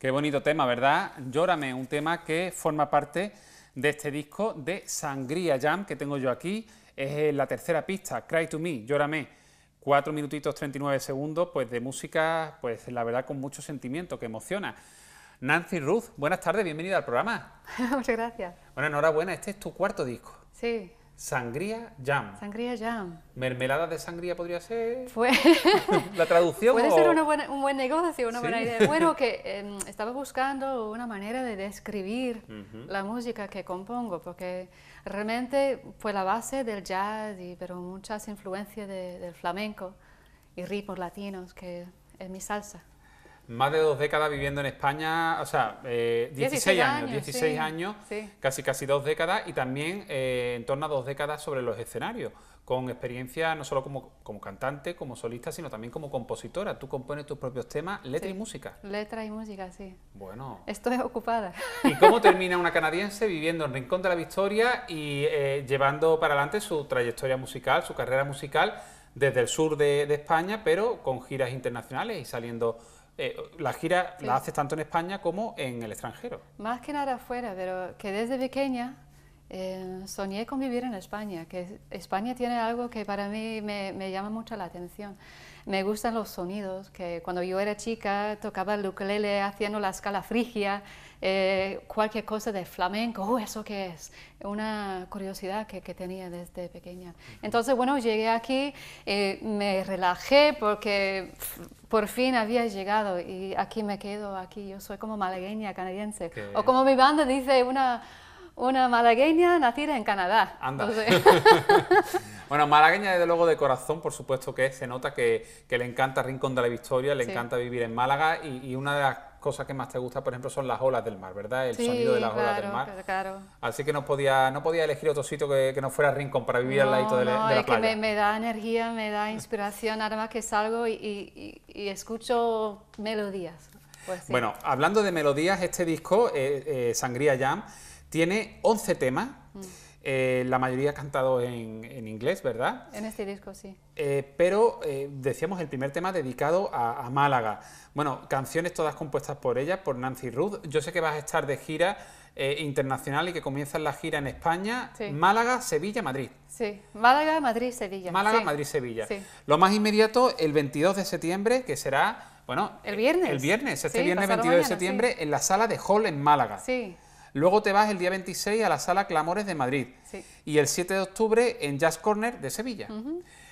Qué bonito tema, ¿verdad? Llórame, un tema que forma parte de este disco de Sangría Jam que tengo yo aquí. Es eh, la tercera pista, Cry to Me, Llórame. cuatro minutitos 39 segundos pues de música, pues la verdad con mucho sentimiento, que emociona. Nancy Ruth, buenas tardes, bienvenida al programa. Muchas gracias. Bueno, enhorabuena, este es tu cuarto disco. Sí, Sangría jam. Sangría jam. Mermelada de sangría podría ser. Fue la traducción. Puede ser un buen negocio, una buena idea. Bueno, que em, estaba buscando una manera de describir la música que compongo, porque realmente fue la base del jazz, y, pero muchas influencias del flamenco y ritmos latinos, que es mi salsa más de dos décadas viviendo en España, o sea, eh, 16, años, años, casi casi dos décadas y también eh, en torno a dos décadas sobre los escenarios, con experiencia no solo como, como cantante, como solista, sino también como compositora. Tú compones tus propios temas, letra y música. Letra y música, sí. Bueno. Estoy ocupada. ¿Y cómo termina una canadiense viviendo en Rincón de la Victoria y eh, llevando para adelante su trayectoria musical, su carrera musical desde el sur de España, pero con giras internacionales y saliendo eh, la gira la haces tanto en España como en el extranjero. Más que nada afuera, pero que desde pequeña eh, soñé con vivir en España, que España tiene algo que para mí me, llama mucho la atención. Me gustan los sonidos, que cuando yo era chica tocaba el ukelele haciendo la escala frigia, eh, cualquier cosa de flamenco, uh, ¿eso qué es? Una curiosidad que, tenía desde pequeña. Entonces, bueno, llegué aquí, eh, me relajé porque por fin había llegado y aquí me quedo, aquí yo soy como malagueña, canadiense, o como mi banda dice, una una malagueña nacida en Canadá. Anda. bueno, malagueña desde luego de corazón, por supuesto que Se nota que, le encanta Rincón de la Victoria, le encanta vivir en Málaga y, una de las cosas que más te gusta, por ejemplo, son las olas del mar, ¿verdad? El sonido de las olas del mar. Claro, Así que no podía, no podía elegir otro sitio que, no fuera Rincón para vivir al ladito de, la, de la me, da energía, me da inspiración, además que salgo y, escucho melodías. Pues bueno, hablando de melodías, este disco, eh, eh, Sangría Jam, tiene 11 temas. Mm. Eh, la mayoría cantado en, inglés, ¿verdad? En este disco, sí. Eh, pero eh, decíamos el primer tema dedicado a, Málaga. Bueno, canciones todas compuestas por ella, por Nancy Ruth. Yo sé que vas a estar de gira internacional y que comienzas la gira en España. Sí. Málaga, Sevilla, Madrid. Sí, Málaga, Madrid, Sevilla. Málaga, Madrid, Sevilla. Lo más inmediato, el 22 de septiembre, que será, bueno... El viernes. El viernes, este viernes 22 de septiembre, en la sala de Hall en Málaga. Sí. Luego te vas el día 26 a la Sala Clamores de Madrid y el 7 de octubre en Jazz Corner de Sevilla.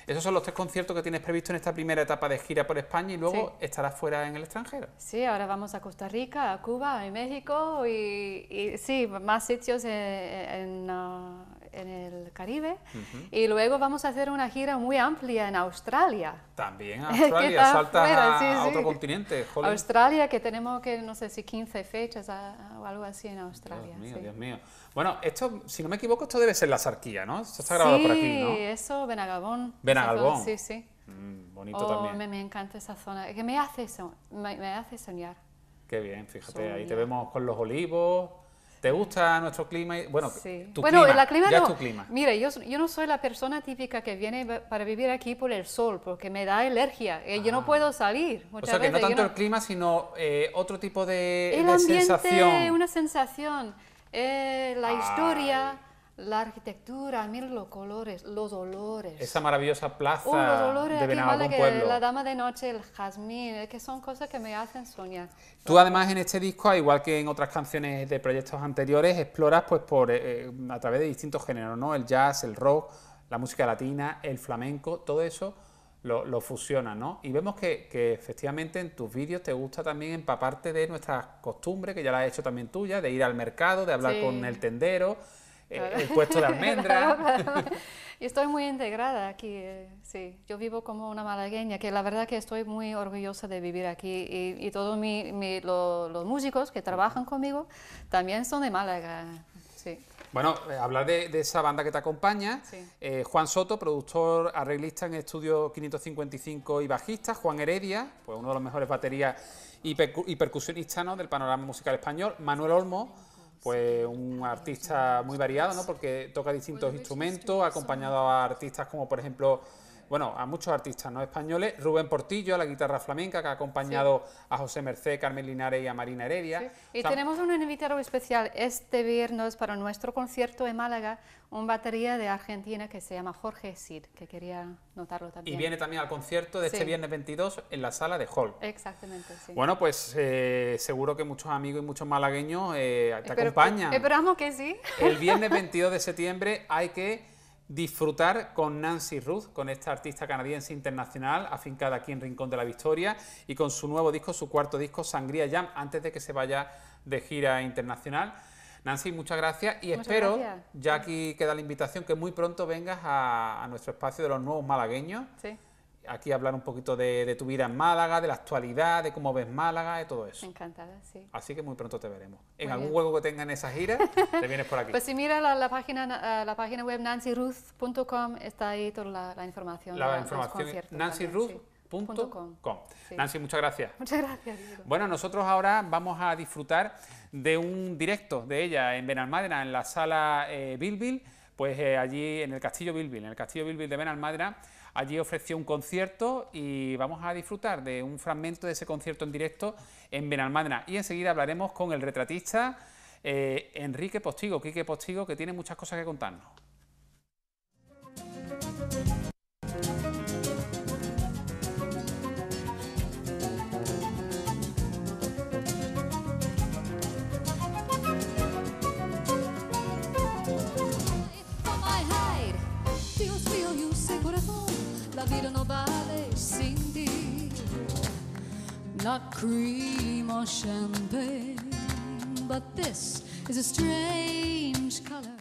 Esos son los tres conciertos que tienes previsto en esta primera etapa de gira por España y luego estarás fuera en el extranjero. Sí, ahora vamos a Costa Rica, a Cuba, y México y, sí, más sitios en, ah, en el Caribe. Y luego vamos a hacer una gira muy amplia en Australia. También Australia, salta a, otro continente. Australia, que tenemos que, no sé si 15 fechas o algo así en Australia. Dios mío, Dios mío. Bueno, esto, si no me equivoco, esto debe ser la Sarquía, ¿no? Esto está grabado por aquí, ¿no? Sí, eso, Benagabón. Benagabón. Sí, sí. Mm, bonito oh, también. Me, encanta esa zona, que me hace, eso me, hace soñar. Qué bien, fíjate, ahí te vemos con los olivos, ¿Te gusta nuestro clima? Bueno, tu bueno, clima, tu clima. Mira, yo, yo no soy la persona típica que viene para vivir aquí por el sol, porque me da alergia. Eh, yo no ah. puedo salir. o sea, que no tanto el clima, sino eh, otro tipo de, el ambiente, sensación. Una sensación. Eh, la historia la arquitectura, mira los colores, los olores. Esa maravillosa uh, plaza de La dama de noche, el jazmín, que son cosas que me hacen soñar. Tú además en este disco, igual que en otras canciones de proyectos anteriores, exploras pues por eh, eh, a través de distintos géneros, ¿no? El jazz, el rock, la música latina, el flamenco, todo eso lo, lo ¿no? Y vemos que, efectivamente en tus vídeos te gusta también empaparte de nuestras costumbres, que ya la has hecho también tuya, de ir al mercado, de hablar con el tendero eh, el puesto de almendra. ...y estoy muy integrada aquí, eh, sí. Yo vivo como una malagueña, que la verdad que estoy muy orgullosa de vivir aquí y, todos los músicos que trabajan conmigo también son de Málaga, sí. Bueno, eh, hablar de, esa banda que te acompaña, Juan Soto, productor, arreglista en Estudio 555 y bajista, Juan Heredia, pues uno de los mejores baterías y, percu percusionistas ¿no? del panorama musical español, Manuel Olmo, pues un artista muy variado, ¿no? Porque toca distintos instrumentos, ha acompañado a artistas como por ejemplo bueno, a muchos artistas no españoles, Rubén Portillo a la guitarra flamenca, que ha acompañado a José Mercé, Carmen Linares y a Marina Heredia. Y tenemos un invitado especial este viernes para nuestro concierto en Málaga, un batería de Argentina que se llama Jorge Sid, que quería notarlo también. Y viene también al concierto de este viernes 22 en la sala de Hall. Exactamente, sí. Bueno, pues eh, seguro que muchos amigos y muchos malagueños eh, te acompañan. Esperamos que sí. El viernes 22 de septiembre hay que disfrutar con Nancy Ruth, con esta artista canadiense internacional afincada aquí en Rincón de la Victoria y con su nuevo disco, su cuarto disco, Sangría Jam, antes de que se vaya de gira internacional. Nancy, muchas gracias y espero, ya aquí queda la invitación, que muy pronto vengas a, nuestro espacio de los nuevos malagueños aquí hablar un poquito de, tu vida en Málaga, de la actualidad, de cómo ves Málaga, de todo eso. Encantada, sí. Así que muy pronto te veremos. en algún juego que tengan esa gira, te vienes por aquí. Pues si mira la, página, eh, la página web nancyruth.com, está ahí toda la, información. La, información, nancyruth.com. Nancy, muchas gracias. Muchas gracias. Bueno, nosotros ahora vamos a disfrutar de un directo de ella en Benalmádena, en la sala eh, Bilbil, pues eh, allí en el Castillo Bilbil, en el Castillo Bilbil de Benalmádena. Allí ofreció un concierto y vamos a disfrutar de un fragmento de ese concierto en directo en Benalmádena. Y enseguida hablaremos con el retratista eh, Enrique Postigo, Quique Postigo, que tiene muchas cosas que contarnos. la vita non vale sin not cream or champagne but this is a strange color